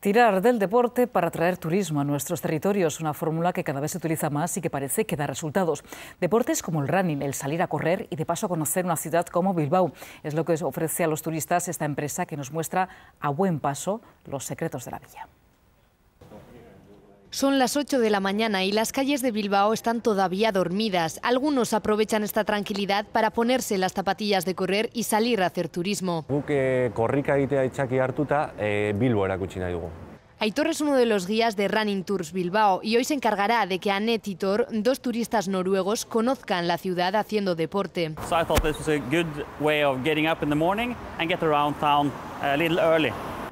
Tirar del deporte para atraer turismo a nuestros territorios, una fórmula que cada vez se utiliza más y que parece que da resultados. Deportes como el running, el salir a correr y de paso conocer una ciudad como Bilbao, es lo que ofrece a los turistas esta empresa que nos muestra a buen paso los secretos de la villa. Son las 8 de la mañana y las calles de Bilbao están todavía dormidas. Algunos aprovechan esta tranquilidad para ponerse las zapatillas de correr y salir a hacer turismo. Eh, hartuta eh, Aitor es uno de los guías de Running Tours Bilbao y hoy se encargará de que a y Thor, dos turistas noruegos, conozcan la ciudad haciendo deporte. So I thought this was a good way of getting up in the morning and get around town a little early.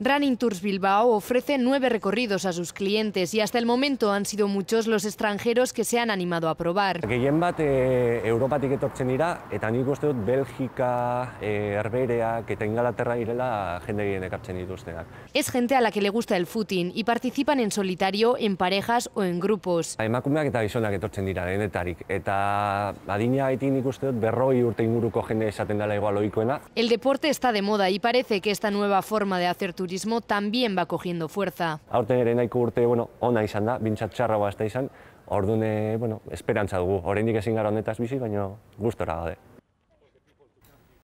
Running Tours Bilbao ofrece nueve recorridos a sus clientes y hasta el momento han sido muchos los extranjeros que se han animado a probar. Gehien bat e, eh, Europatik etortzen dira eta nik uste dut Belgika, e, eh, Herbereak eta Ingalaterra irela jende gehien ekartzen dituzteak. Es gente a la que le gusta el footing y participan en solitario, en parejas o en grupos. Emakumeak eta gizonak etortzen dira denetarik eta adina gaitik nik uste dut berroi urte inguruko jende esaten dela igual ohikoena. El deporte está de moda y parece que esta nueva forma de hacer turismo turismo también va cogiendo fuerza. Aurten ere nahiko urte, bueno, ona izan da, bintzat txarra bazta izan, orduan, eh, bueno, esperantza dugu. Oraindik ezin gara honetaz bizi, baina gustora gaude.